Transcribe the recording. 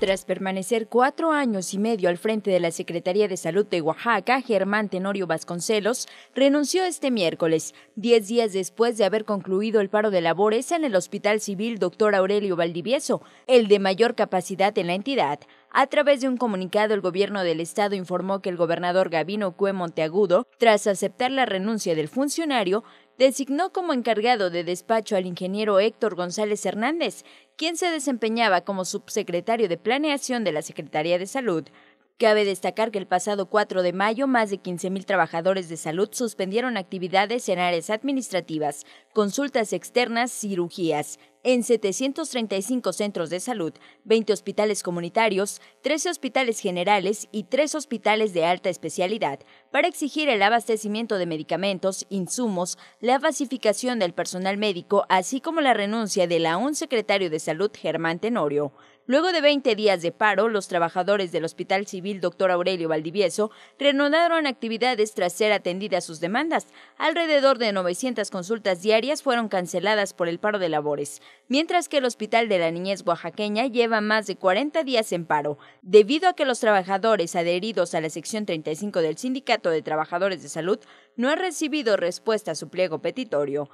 Tras permanecer cuatro años y medio al frente de la Secretaría de Salud de Oaxaca, Germán Tenorio Vasconcelos renunció este miércoles, diez días después de haber concluido el paro de labores en el Hospital Civil Dr. Aurelio Valdivieso, el de mayor capacidad en la entidad. A través de un comunicado, el gobierno del estado informó que el gobernador Gavino Cue Monteagudo, tras aceptar la renuncia del funcionario, designó como encargado de despacho al ingeniero Héctor González Hernández, quien se desempeñaba como subsecretario de Planeación de la Secretaría de Salud. Cabe destacar que el pasado 4 de mayo más de 15.000 trabajadores de salud suspendieron actividades en áreas administrativas, consultas externas, cirugías, en 735 centros de salud, 20 hospitales comunitarios, 13 hospitales generales y 3 hospitales de alta especialidad para exigir el abastecimiento de medicamentos, insumos, la basificación del personal médico, así como la renuncia del aún secretario de Salud Germán Tenorio. Luego de 20 días de paro, los trabajadores del Hospital Civil Dr. Aurelio Valdivieso reanudaron actividades tras ser atendidas sus demandas. Alrededor de 900 consultas diarias fueron canceladas por el paro de labores mientras que el Hospital de la Niñez Oaxaqueña lleva más de 40 días en paro, debido a que los trabajadores adheridos a la sección 35 del Sindicato de Trabajadores de Salud no han recibido respuesta a su pliego petitorio.